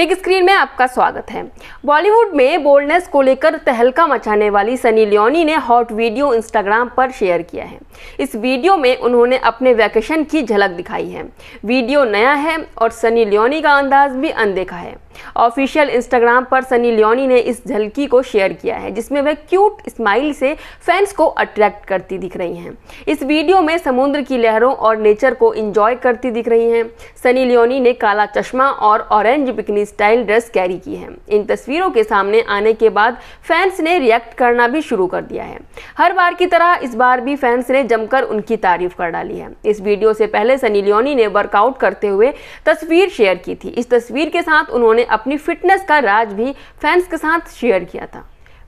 big screen में आपका स्वागत है बॉलीवुड में बोल्डनेस को लेकर तहलका मचाने वाली सनी लियोनी ने हॉट वीडियो इंस्टाग्राम पर शेयर किया है इस वीडियो में उन्होंने अपने वैकेशन की झलक दिखाई है वीडियो नया है और सनी लियोनी का अंदाज भी अनदेखा है ऑफिशियल इंस्टाग्राम पर सनी लियोनी ने इस झलकी को शेयर किया है जिसमें वह क्यूट स्माइल से फैंस को अट्रैक्ट करती दिख रही हैं इस वीडियो में समुद्र की लहरों और नेचर को इंजॉय करती दिख रही हैं सनी लियोनी ने काला चश्मा और orange bikini style dress carry की है इन तस्वीरों के सामने आने के बाद फैंस ने रिएक्ट करना भी शुरू कर दिया है हर बार की तरह इस बार भी फैंस ने जमकर उनकी तारीफ कर डाली है इस वीडियो से पहले सनी लियोनी ने वर्कआउट करते हुए तस्वीर शेयर की थी इस तस्वीर के साथ उन्होंने उन्होंने अपनी फिटनेस का राज भी फैंस के साथ शेयर किया था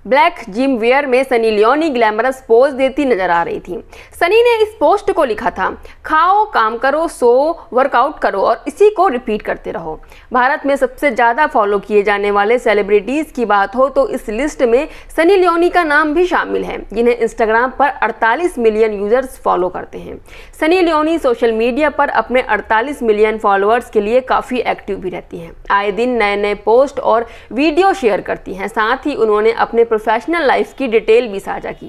ब्लैक जिम वेयर में सनी लियोनी ग्लैमरस पोज देती नजर आ रही थी सनी ने इस पोस्ट को लिखा था खाओ काम करो सो वर्कआउट करो और इसी को रिपीट करते रहो भारत में सबसे ज़्यादा फॉलो किए जाने वाले सेलिब्रिटीज़ की बात हो तो इस लिस्ट में सनी लियोनी का नाम भी शामिल है जिन्हें इंस्टाग्राम पर अड़तालीस मिलियन यूजर्स फॉलो करते हैं सनी लियोनी सोशल मीडिया पर अपने अड़तालीस मिलियन फॉलोअर्स के लिए काफ़ी एक्टिव भी रहती हैं आए दिन नए नए पोस्ट और वीडियो शेयर करती हैं साथ ही उन्होंने अपने प्रोफेशनल लाइफ की डिटेल भी साझा की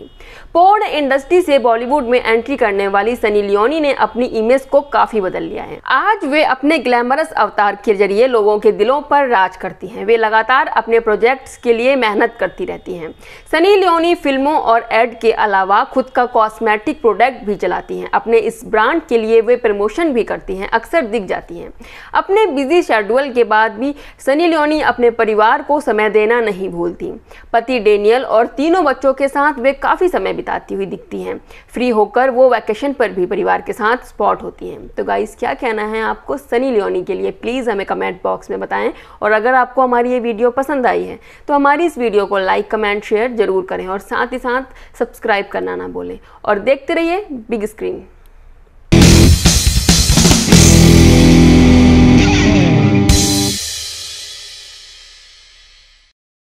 पोर्न इंडस्ट्री से बॉलीवुड में एंट्री करने वाली सनी लियोनी ने अपनी इमेज को काफी बदल लिया है आज वे अपने ग्लैमरस अवतार के जरिए लोगों के दिलों पर राज करती हैं वे लगातार अपने प्रोजेक्ट्स के लिए मेहनत करती रहती हैं सनी लियोनी फिल्मों और एड के अलावा खुद का कॉस्मेटिक प्रोडक्ट भी चलाती हैं अपने इस ब्रांड के लिए वे प्रमोशन भी करती हैं अक्सर दिख जाती हैं अपने बिजी शेड्यूल के बाद भी सनी लियोनी अपने परिवार को समय देना नहीं भूलती पति डे डेनियल और तीनों बच्चों के साथ वे काफ़ी समय बिताती हुई दिखती हैं फ्री होकर वो वैकेशन पर भी परिवार के साथ स्पॉट होती हैं तो गाइस क्या कहना है आपको सनी लियोनी के लिए प्लीज़ हमें कमेंट बॉक्स में बताएं और अगर आपको हमारी ये वीडियो पसंद आई है तो हमारी इस वीडियो को लाइक कमेंट शेयर ज़रूर करें और साथ ही साथ सब्सक्राइब करना ना भूलें और देखते रहिए बिग स्क्रीन